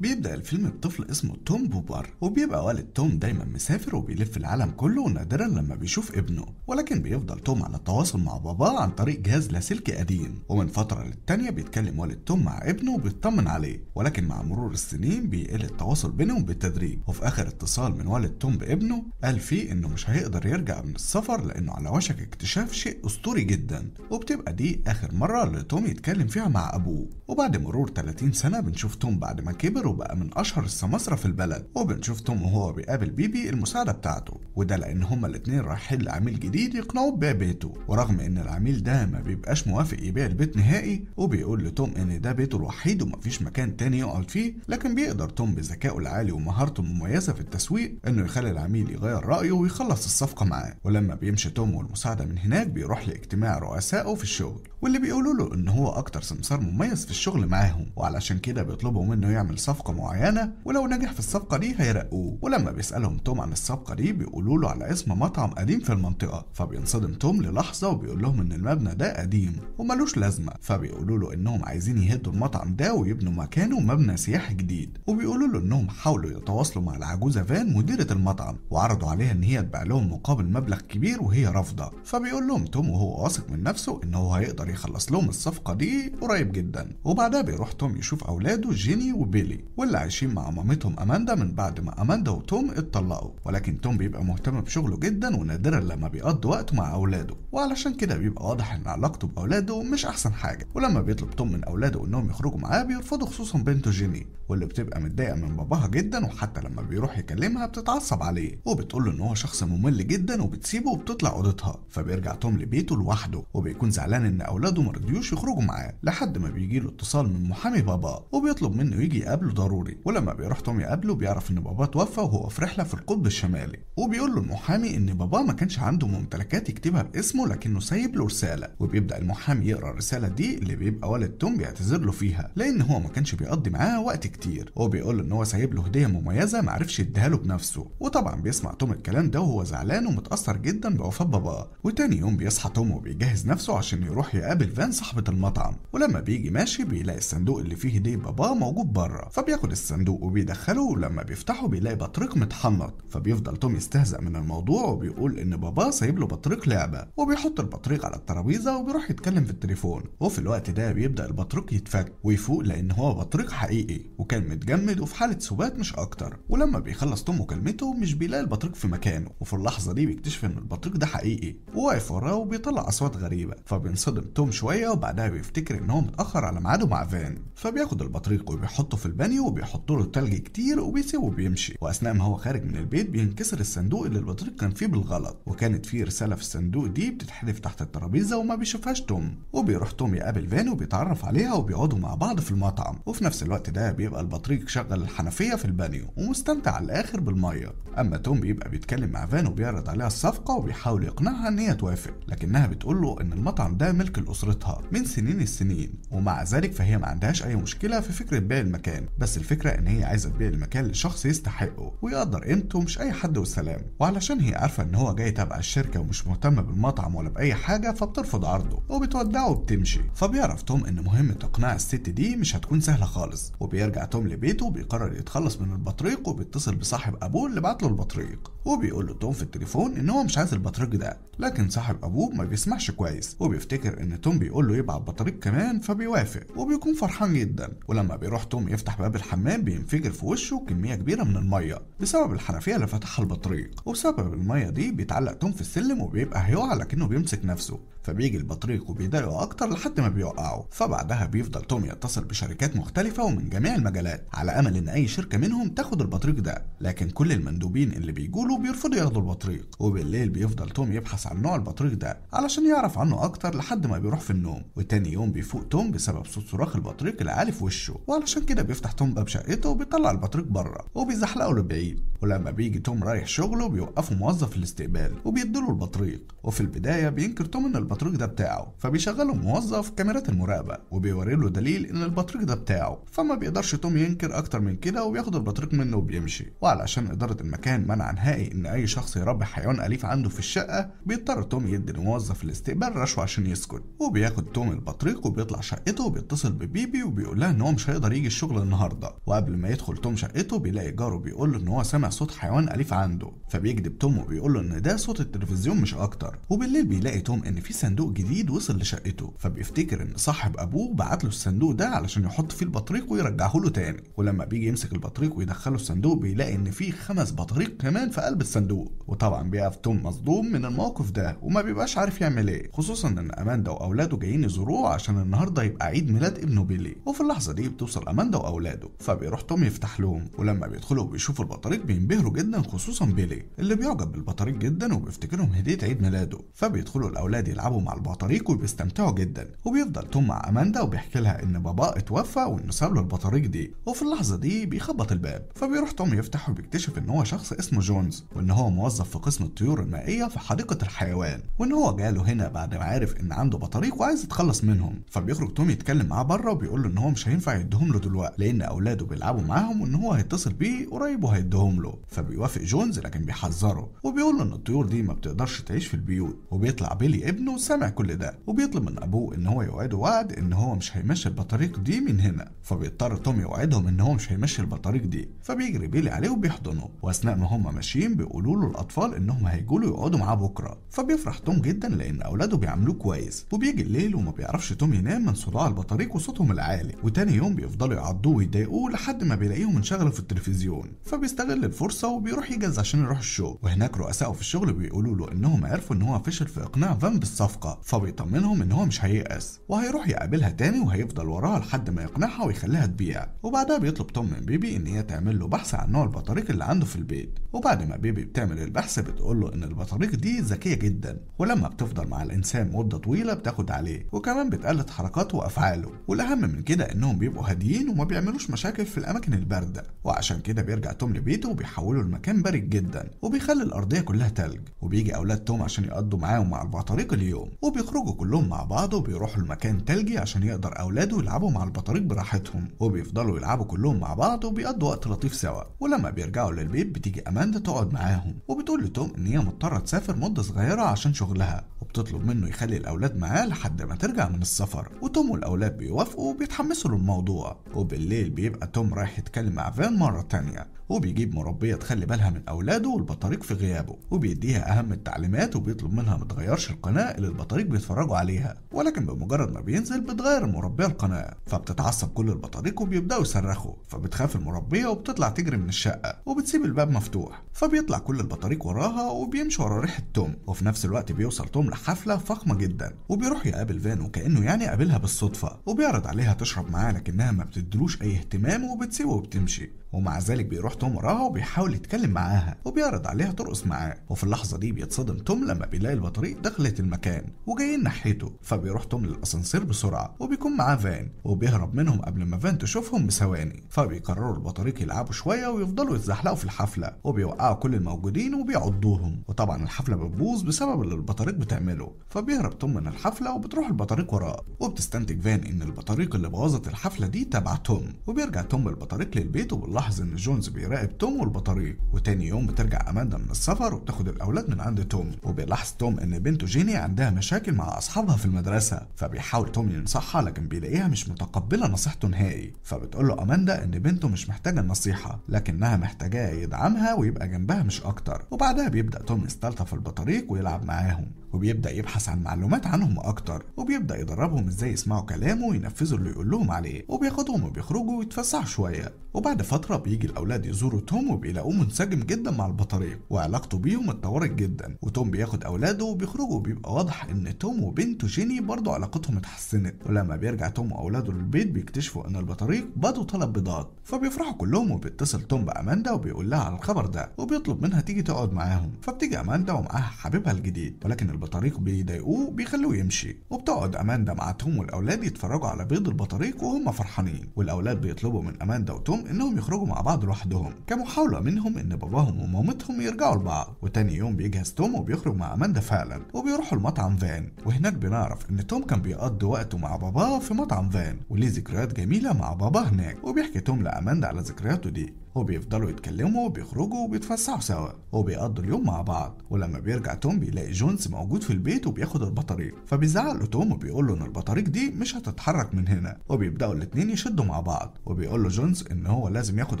بيبدأ الفيلم بطفل اسمه توم بوبر وبيبقى والد توم دايما مسافر وبيلف العالم كله ونادرا لما بيشوف ابنه ولكن بيفضل توم على تواصل مع باباه عن طريق جهاز لاسلكي قديم ومن فترة للتانية بيتكلم والد توم مع ابنه وبيطمن عليه ولكن مع مرور السنين بيقل التواصل بينهم بالتدريج وفي آخر اتصال من والد توم بابنه قال فيه إنه مش هيقدر يرجع من السفر لأنه على وشك اكتشاف شيء أسطوري جدا وبتبقى دي آخر مرة اللي توم يتكلم فيها مع أبوه وبعد مرور 30 سنة بنشوف توم بعد ما كبر كبر وبقى من اشهر السماسرة في البلد وبنشوف توم وهو بيقابل بيبي المساعدة بتاعته وده لان هما الاتنين رايحين لعميل جديد يقنعوه ببيع بيته ورغم ان العميل ده ما بيبقاش موافق يبيع البيت نهائي وبيقول لتوم ان ده بيته الوحيد ومفيش مكان تاني يقعد فيه لكن بيقدر توم بذكائه العالي ومهارته المميزة في التسويق انه يخلي العميل يغير رأيه ويخلص الصفقة معاه ولما بيمشي توم والمساعدة من هناك بيروح لاجتماع رؤسائه في الشغل واللي بيقولوا له ان هو اكتر سمسار مميز في الشغل معاهم وعلشان كده بيطلبوا منه يعمل صفقة صفقة معينة ولو نجح في الصفقة دي هيرقوه ولما بيسألهم توم عن الصفقة دي بيقولوا له على اسم مطعم قديم في المنطقة فبينصدم توم للحظة وبيقول لهم إن المبنى ده قديم وملوش لازمة فبيقولوا له إنهم عايزين يهدوا المطعم ده ويبنوا مكانه مبنى سياحي جديد وبيقولوا له إنهم حاولوا يتواصلوا مع العجوزة فان مديرة المطعم وعرضوا عليها إن هي تبيع لهم مقابل مبلغ كبير وهي رافضة فبيقول لهم توم وهو واثق من نفسه إن هو هيقدر يخلص لهم الصفقة دي قريب جدا وبعدها بيروح توم يشوف أولاده جيني وبيلي واللي عايشين مع مامتهم اماندا من بعد ما اماندا وتوم اتطلقوا ولكن توم بيبقى مهتم بشغله جدا ونادرا لما بيقضي وقت مع اولاده وعلشان كده بيبقى واضح ان علاقته باولاده مش احسن حاجه ولما بيطلب توم من اولاده انهم يخرجوا معاه بيرفضوا خصوصا بنته جيني واللي بتبقى متضايقه من باباها جدا وحتى لما بيروح يكلمها بتتعصب عليه وبتقول له ان هو شخص ممل جدا وبتسيبه وبتطلع اوضتها فبيرجع توم لبيته لوحده وبيكون زعلان ان اولاده مرضيوش يخرجوا معاه لحد ما بيجي له اتصال من محامي بابا وبيطلب منه يجي يقابله ضروري ولما بيروح توم يقابله بيعرف ان باباه توفى وهو في رحله في القطب الشمالي وبيقول له المحامي ان باباه ما كانش عنده ممتلكات يكتبها باسمه لكنه سايب له رساله وبيبدا المحامي يقرا الرساله دي اللي بيبقى والد توم بيعتذر له فيها لان هو ما كانش بيقضي معاه وقت كتير وبيقول له ان هو سايب له هديه مميزه ما عرفش يديها له بنفسه وطبعا بيسمع توم الكلام ده وهو زعلان ومتاثر جدا بوفاه باباه وتاني يوم بيصحى توم وبيجهز نفسه عشان يروح يقابل فان صاحبه المطعم ولما بيجي ماشي بيلاقي الصندوق اللي فيه هديه باباه موجود بره بياخد الصندوق وبيدخله ولما بيفتحه بيلاقي بطريق متحنط فبيفضل توم يستهزأ من الموضوع وبيقول إن باباه سايب له بطريق لعبة وبيحط البطريق على الترابيزة وبيروح يتكلم في التليفون وفي الوقت ده بيبدأ البطريق يتفك ويفوق لأن هو بطريق حقيقي وكان متجمد وفي حالة سبات مش أكتر ولما بيخلص توم مكالمته مش بيلاقي البطريق في مكانه وفي اللحظة دي بيكتشف إن البطريق ده حقيقي وواقف وراه وبيطلع أصوات غريبة فبينصدم توم شوية وبعدها بيفتكر إن هو متأخر على ميعاده مع فان فبياخد البطريق وبيحطه في البانيو عليه وبيحطوا له تلج كتير وبيسيبه بيمشي واثناء ما هو خارج من البيت بينكسر الصندوق اللي البطريق كان فيه بالغلط وكانت فيه رساله في الصندوق دي بتتحذف تحت الترابيزه وما بيشوفهاش توم وبيروح توم يقابل فان وبيتعرف عليها وبيقعدوا مع بعض في المطعم وفي نفس الوقت ده بيبقى البطريق شغل الحنفيه في البانيو ومستمتع على الاخر بالميه اما توم بيبقى بيتكلم مع فان وبيعرض عليها الصفقه وبيحاول يقنعها ان هي توافق لكنها بتقول له ان المطعم ده ملك لاسرتها من سنين السنين ومع ذلك فهي ما عندهاش اي مشكله في فكره بيع المكان بس الفكرة إن هي عايزة تبيع المكان لشخص يستحقه ويقدر قيمته مش أي حد والسلام وعلشان هي عارفة إن هو جاي تبع الشركة ومش مهتم بالمطعم ولا بأي حاجة فبترفض عرضه وبتودعه وبتمشي فبيعرف توم إن مهمة إقناع الست دي مش هتكون سهلة خالص وبيرجع توم لبيته وبيقرر يتخلص من البطريق وبيتصل بصاحب أبوه اللي بعت له البطريق وبيقول له توم في التليفون إن هو مش عايز البطريق ده لكن صاحب أبوه ما بيسمعش كويس وبيفتكر إن توم بيقول له يبعت بطريق كمان فبيوافق وبيكون فرحان جدا ولما بيروح توم يفتح باب الحمام بينفجر في وشه كمية كبيرة من المية بسبب الحنفية اللي فتحها البطريق وبسبب المية دي بيتعلق توم في السلم وبيبقى هيقع لكنه بيمسك نفسه فبيجي البطريق وبيضايقه أكتر لحد ما بيوقعه فبعدها بيفضل توم يتصل بشركات مختلفة ومن جميع المجالات على أمل إن أي شركة منهم تاخد البطريق ده لكن كل المندوبين اللي بيقولوا بيرفضوا ياخدوا البطريق وبالليل بيفضل توم يبحث عن نوع البطريق ده علشان يعرف عنه أكتر لحد ما بيروح في النوم وتاني يوم بيفوق توم بسبب صوت صراخ البطريق العالي في وشه وعلشان كده بيفتح تحتهم بشقته وبيطلع البطريق بره وبيزحلقه لبعيد ولما بيجي توم رايح شغله بيوقفه موظف الاستقبال وبيديله البطريق وفي البدايه بينكر توم ان البطريق ده بتاعه فبيشغله موظف كاميرات المراقبه وبيوري له دليل ان البطريق ده بتاعه فما بيقدرش توم ينكر اكتر من كده وبياخد البطريق منه وبيمشي وعلشان اداره المكان منع نهائي ان اي شخص يربي حيوان اليف عنده في الشقه بيضطر توم يدي لموظف الاستقبال رشوه عشان يسكت وبياخد توم البطريق وبيطلع شقته وبيتصل ببيبي وبيقول لها ان هو مش هيقدر يجي الشغل النهارده النهارده وقبل ما يدخل توم شقته بيلاقي جاره بيقول له ان هو سمع صوت حيوان اليف عنده فبيكذب توم وبيقول له ان ده صوت التلفزيون مش اكتر وبالليل بيلاقي توم ان في صندوق جديد وصل لشقته فبيفتكر ان صاحب ابوه بعت له الصندوق ده علشان يحط فيه البطريق ويرجعه له تاني ولما بيجي يمسك البطريق ويدخله الصندوق بيلاقي ان في خمس بطريق كمان في قلب الصندوق وطبعا بيقف توم مصدوم من الموقف ده وما بيبقاش عارف يعمل ايه خصوصا ان اماندا واولاده جايين يزوروه عشان النهارده يبقى عيد ميلاد ابنه بيلي وفي اللحظه دي بتوصل اماندا واولاده ولاده فبيروح توم يفتح لهم ولما بيدخلوا وبيشوفوا البطاريق بينبهروا جدا خصوصا بيلي اللي بيعجب بالبطاريق جدا وبيفتكرهم هديه عيد ميلاده فبيدخلوا الاولاد يلعبوا مع البطاريق وبيستمتعوا جدا وبيفضل توم مع اماندا وبيحكي لها ان بابا اتوفى وانه ساب له البطاريق دي وفي اللحظه دي بيخبط الباب فبيروح توم يفتح وبيكتشف ان هو شخص اسمه جونز وان هو موظف في قسم الطيور المائيه في حديقه الحيوان وان هو جاله هنا بعد ما عارف ان عنده بطاريق وعايز يتخلص منهم فبيخرج توم يتكلم معاه بره وبيقول له ان هو مش هينفع يديهم له دلوقتي لان اولاده بيلعبوا معاهم وان هو هيتصل بيه قريب وهيديهم له فبيوافق جونز لكن بيحذره وبيقول له ان الطيور دي ما بتقدرش تعيش في البيوت وبيطلع بيلي ابنه سامع كل ده وبيطلب من ابوه ان هو يوعده وعد ان هو مش هيمشي البطاريق دي من هنا فبيضطر توم يوعدهم ان هو مش هيمشي البطاريق دي فبيجري بيلي عليه وبيحضنه واثناء ما هم ماشيين بيقولوا له الاطفال انهم هيجوا له يقعدوا معاه بكره فبيفرح توم جدا لان اولاده بيعاملوه كويس وبيجي الليل وما بيعرفش توم ينام من صداع البطاريق وصوتهم العالي وتاني يوم بيفضلوا يعضوه بيتضايقوا لحد ما بيلاقيهم انشغلوا في التلفزيون فبيستغل الفرصه وبيروح يجلس عشان يروح الشغل وهناك رؤسائه في الشغل بيقولوا له انهم عرفوا ان هو فشل في اقناع فان بالصفقه فبيطمنهم ان هو مش هييأس وهيروح يقابلها تاني وهيفضل وراها لحد ما يقنعها ويخليها تبيع وبعدها بيطلب توم من بيبي ان هي تعمل له بحث عن نوع البطاريق اللي عنده في البيت وبعد ما بيبي بتعمل البحث بتقول له ان البطاريق دي ذكيه جدا ولما بتفضل مع الانسان مده طويله بتاخد عليه وكمان بتقلد حركاته وافعاله والاهم من كده انهم بيبقوا هاديين وما بيعملوش عندوش مشاكل في الاماكن البارده وعشان كده بيرجع توم لبيته وبيحوله لمكان بارد جدا وبيخلي الارضيه كلها تلج وبيجي اولاد توم عشان يقضوا معاه مع البطاريق اليوم وبيخرجوا كلهم مع بعض وبيروحوا لمكان تلجي عشان يقدر اولاده يلعبوا مع البطاريق براحتهم وبيفضلوا يلعبوا كلهم مع بعض وبيقضوا وقت لطيف سوا ولما بيرجعوا للبيت بتيجي اماندا تقعد معاهم وبتقول لتوم ان هي مضطره تسافر مده صغيره عشان شغلها بتطلب منه يخلي الأولاد معاه لحد ما ترجع من السفر وتوم والأولاد بيوافقوا وبيتحمسوا للموضوع وبالليل بيبقى توم رايح يتكلم مع فان مرة تانية وبيجيب مربية تخلي بالها من أولاده والبطاريق في غيابه وبيديها أهم التعليمات وبيطلب منها ما تغيرش القناة اللي البطاريق بيتفرجوا عليها ولكن بمجرد ما بينزل بتغير المربية القناة فبتتعصب كل البطاريق وبيبدأوا يصرخوا فبتخاف المربية وبتطلع تجري من الشقة وبتسيب الباب مفتوح فبيطلع كل البطاريق وراها وبيمشي ورا ريحه توم وفي نفس الوقت بيوصل توم لحفله فخمه جدا وبيروح يقابل فان وكانه يعني قابلها بالصدفه وبيعرض عليها تشرب معاه لكنها ما بتدلوش اي اهتمام وبتسيبه وبتمشي ومع ذلك بيروح توم وراها وبيحاول يتكلم معاها وبيعرض عليها ترقص معاه وفي اللحظة دي بيتصدم توم لما بيلاقي البطريق دخلت المكان وجايين ناحيته فبيروح توم للأسانسير بسرعة وبيكون معاه فان وبيهرب منهم قبل ما فان تشوفهم بثواني فبيقرروا البطريق يلعبوا شوية ويفضلوا يتزحلقوا في الحفلة وبيوقعوا كل الموجودين وبيعضوهم وطبعا الحفلة بتبوظ بسبب اللي البطريق بتعمله فبيهرب توم من الحفلة وبتروح البطريق وراه وبتستنتج فان إن البطريق اللي بوظت الحفلة دي تبع توم وبيرجع توم بالبطريق للبيت وباللحظة بنلاحظ ان جونز بيراقب توم والبطارية وتاني يوم بترجع اماندا من السفر وبتاخد الاولاد من عند توم وبيلاحظ توم ان بنته جيني عندها مشاكل مع اصحابها في المدرسه فبيحاول توم ينصحها لكن بيلاقيها مش متقبله نصيحته نهائي فبتقول له اماندا ان بنته مش محتاجه النصيحه لكنها محتاجاه يدعمها ويبقى جنبها مش اكتر وبعدها بيبدا توم يستلطف البطاريق ويلعب معاهم وبيبدا يبحث عن معلومات عنهم اكتر وبيبدا يدربهم ازاي يسمعوا كلامه وينفذوا اللي يقول لهم عليه وبياخدهم وبيخرجوا ويتفسحوا شويه وبعد فتره بيجي الأولاد يزوروا توم وبيلاقوه منسجم جدا مع البطارية وعلاقته بيهم اتطورت جدا وتوم بياخد أولاده وبيخرجوا وبيبقى واضح إن توم وبنته جيني برضه علاقتهم اتحسنت ولما بيرجع توم وأولاده للبيت بيكتشفوا إن البطاريق بدوا طلب بيضات فبيفرحوا كلهم وبيتصل توم بأماندا وبيقول لها على الخبر ده وبيطلب منها تيجي تقعد معاهم فبتيجي أماندا ومعاها حبيبها الجديد ولكن البطاريق بيضايقوه بيخلوه يمشي وبتقعد أماندا مع توم والأولاد يتفرجوا على بيض البطاريق وهم فرحانين والأولاد بيطلبوا من أماندا وتوم إنهم يخرجوا يخرجوا مع بعض لوحدهم كمحاولة منهم إن باباهم ومامتهم يرجعوا لبعض وتاني يوم بيجهز توم وبيخرج مع أماندا فعلا وبيروحوا لمطعم فان وهناك بنعرف إن توم كان بيقضي وقته مع باباه في مطعم فان وليه ذكريات جميلة مع باباه هناك وبيحكي توم لأماندا على ذكرياته دي وبيفضلوا يتكلموا وبيخرجوا وبيتفسحوا سوا وبيقضوا اليوم مع بعض ولما بيرجع توم بيلاقي جونز موجود في البيت وبياخد البطاريق فبيزعق توم وبيقول له ان البطاريق دي مش هتتحرك من هنا وبيبداوا الاثنين يشدوا مع بعض وبيقول له جونز ان هو لازم ياخد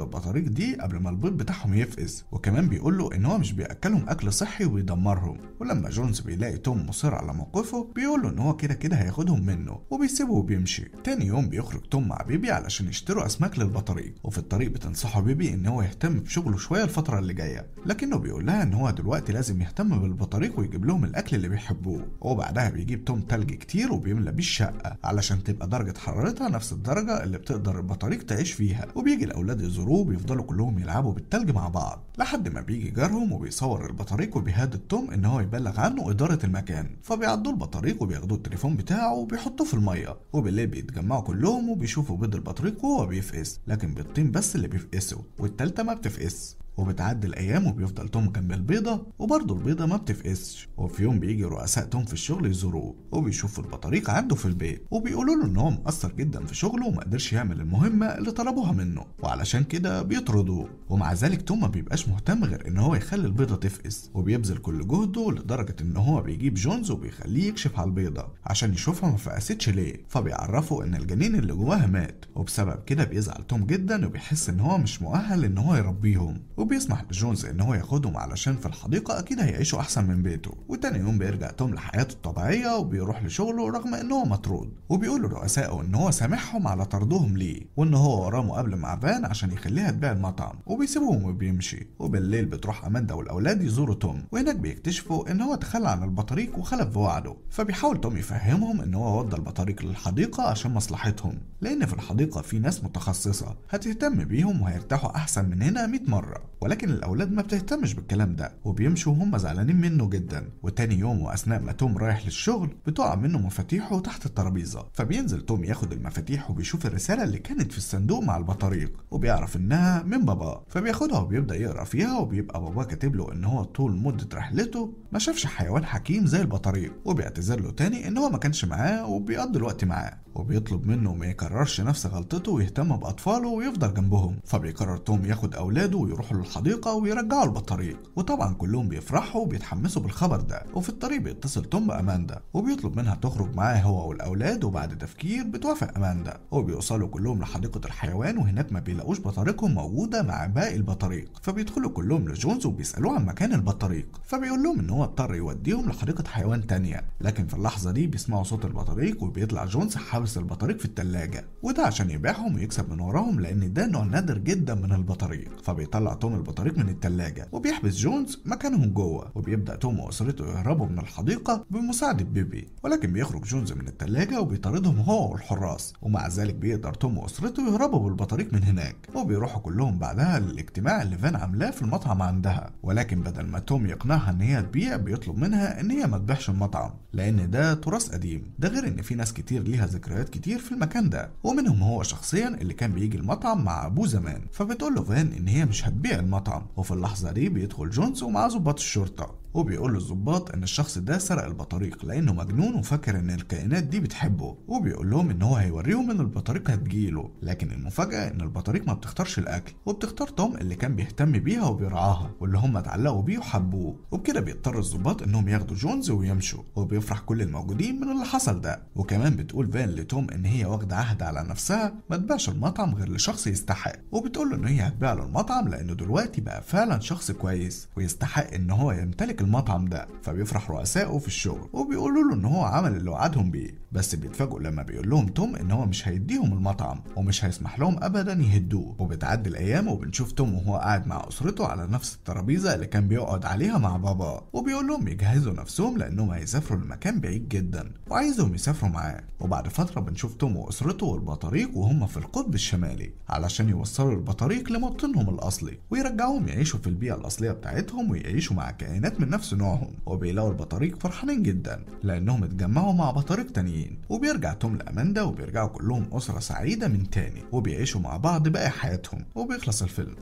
البطاريق دي قبل ما البيض بتاعهم يفقس وكمان بيقول له ان هو مش بياكلهم اكل صحي وبيدمرهم ولما جونز بيلاقي توم مصر على موقفه بيقول له ان هو كده كده هياخدهم منه وبيسيبه وبيمشي تاني يوم بيخرج توم مع بيبي علشان يشتروا اسماك للبطاريق وفي الطريق بتنصحه بيبي بيبي ان هو يهتم بشغله شويه الفتره اللي جايه لكنه بيقول لها ان هو دلوقتي لازم يهتم بالبطاريق ويجيب لهم الاكل اللي بيحبوه وبعدها بيجيب توم تلج كتير وبيملى بيه الشقه علشان تبقى درجه حرارتها نفس الدرجه اللي بتقدر البطاريق تعيش فيها وبيجي الاولاد يزوروه بيفضلوا كلهم يلعبوا بالتلج مع بعض لحد ما بيجي جارهم وبيصور البطاريق وبيهدد توم ان هو يبلغ عنه اداره المكان فبيعدوا البطاريق وبياخدوا التليفون بتاعه وبيحطوه في الميه وبالليل بيتجمعوا كلهم وبيشوفوا بيض البطريق وهو بيفقس لكن بالطين بس اللي بيفقسوا والتالتة ما بتفقس وبتعدي الايام وبيفضل توم جنب البيضه وبرضه البيضه ما بتفقسش وفي يوم بيجي رؤساء توم في الشغل يزوروه وبيشوفوا البطاريق عنده في البيت وبيقولوا له ان هو مقصر جدا في شغله وما قدرش يعمل المهمه اللي طلبوها منه وعلشان كده بيطردوه ومع ذلك توم ما بيبقاش مهتم غير ان هو يخلي البيضه تفقس وبيبذل كل جهده لدرجه ان هو بيجيب جونز وبيخليه يكشف على البيضه عشان يشوفها ما فقستش ليه فبيعرفه ان الجنين اللي جواها مات وبسبب كده بيزعل توم جدا وبيحس ان هو مش مؤهل ان هو يربيهم وبيسمح لجونز إن هو ياخدهم علشان في الحديقة أكيد هيعيشوا أحسن من بيته وتاني يوم بيرجع توم لحياته الطبيعية وبيروح لشغله رغم إن هو مطرود وبيقول لرؤسائه إن هو سامحهم على طردهم ليه وإن هو وراه مقابلة مع فان عشان يخليها تبيع المطعم وبيسيبهم وبيمشي وبالليل بتروح أماندا والأولاد يزوروا توم وهناك بيكتشفوا إن هو تخلى عن البطاريق وخلف بوعده فبيحاول توم يفهمهم إن هو ودى البطاريق للحديقة عشان مصلحتهم لأن في الحديقة في ناس متخصصة هتهتم بيهم وهيرتاحوا أحسن من هنا 100 مرة ولكن الأولاد ما بتهتمش بالكلام ده وبيمشوا وهم زعلانين منه جدا وتاني يوم وأثناء ما توم رايح للشغل بتقع منه مفاتيحه تحت الترابيزة فبينزل توم ياخد المفاتيح وبيشوف الرسالة اللي كانت في الصندوق مع البطاريق وبيعرف إنها من بابا فبياخدها وبيبدأ يقرأ فيها وبيبقى بابا كاتب له إن هو طول مدة رحلته ما شافش حيوان حكيم زي البطاريق وبيعتذر له تاني إن هو ما كانش معاه وبيقضي الوقت معاه وبيطلب منه ما يكررش نفس غلطته ويهتم بأطفاله ويفضل جنبهم فبيقرر توم ياخد أولاده ويروحوا للحديقة ويرجعوا البطاريق وطبعا كلهم بيفرحوا وبيتحمسوا بالخبر ده وفي الطريق بيتصل توم بأماندا وبيطلب منها تخرج معاه هو والأولاد وبعد تفكير بتوافق أماندا وبيوصلوا كلهم لحديقة الحيوان وهناك ما بيلاقوش بطاريقهم موجودة مع باقي البطاريق فبيدخلوا كلهم لجونز وبيسألوه عن مكان البطاريق فبيقول لهم إن هو اضطر يوديهم لحديقة حيوان تانية لكن في اللحظة دي بيسمعوا صوت البطاريق وبيطلع جونز حابس حبس البطاريق في التلاجة وده عشان يبيعهم ويكسب من وراهم لأن ده نوع نادر جدا من البطاريق فبيطلع توم البطاريق من التلاجة وبيحبس جونز مكانهم جوه وبيبدأ توم وأسرته يهربوا من الحديقة بمساعدة بيبي ولكن بيخرج جونز من التلاجة وبيطاردهم هو والحراس ومع ذلك بيقدر توم وأسرته يهربوا بالبطاريق من هناك وبيروحوا كلهم بعدها للاجتماع اللي فان عاملاه في المطعم عندها ولكن بدل ما توم يقنعها إن هي تبيع بيطلب منها إن هي ما تبيعش المطعم لأن ده تراث قديم ده غير إن في ناس كتير ليها ذكريات ذكريات كتير في المكان ده ومنهم هو شخصيا اللي كان بيجي المطعم مع ابوه زمان فبتقول له فان ان هي مش هتبيع المطعم وفي اللحظه دي بيدخل جونز ومعاه ظباط الشرطه وبيقول للظباط ان الشخص ده سرق البطاريق لانه مجنون وفاكر ان الكائنات دي بتحبه وبيقول لهم ان هو هيوريهم ان البطاريق هتجيله لكن المفاجاه ان البطاريق ما بتختارش الاكل وبتختار توم اللي كان بيهتم بيها وبيرعاها واللي هم اتعلقوا بيه وحبوه وبكده بيضطر الظباط انهم ياخدوا جونز ويمشوا وبيفرح كل الموجودين من اللي حصل ده وكمان بتقول فان لتوم ان هي واخده عهد على نفسها ما تبيعش المطعم غير لشخص يستحق وبتقول له ان هي هتبيع له المطعم لانه دلوقتي بقى فعلا شخص كويس ويستحق ان هو يمتلك المطعم ده فبيفرح رؤسائه في الشغل وبيقولوا له ان هو عمل اللي وعدهم بيه بس بيتفاجئوا لما بيقول لهم توم ان هو مش هيديهم المطعم ومش هيسمح لهم ابدا يهدوه وبتعدي الايام وبنشوف توم وهو قاعد مع اسرته على نفس الترابيزه اللي كان بيقعد عليها مع بابا وبيقول لهم يجهزوا نفسهم لانهم هيسافروا لمكان بعيد جدا وعايزهم يسافروا معاه وبعد فتره بنشوف توم واسرته والبطاريق وهم في القطب الشمالي علشان يوصلوا البطاريق لموطنهم الاصلي ويرجعوهم يعيشوا في البيئه الاصليه بتاعتهم ويعيشوا مع كائنات من نفس نوعهم وبيلاقوا البطاريق فرحانين جدا لانهم اتجمعوا مع بطاريق تانيين وبيرجع توم لاماندا وبيرجعوا كلهم اسره سعيده من تاني وبيعيشوا مع بعض باقي حياتهم وبيخلص الفيلم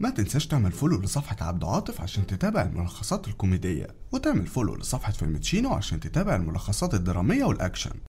ما تنساش تعمل فولو لصفحة عبد عاطف عشان تتابع الملخصات الكوميدية وتعمل فولو لصفحة تشينو عشان تتابع الملخصات الدرامية والأكشن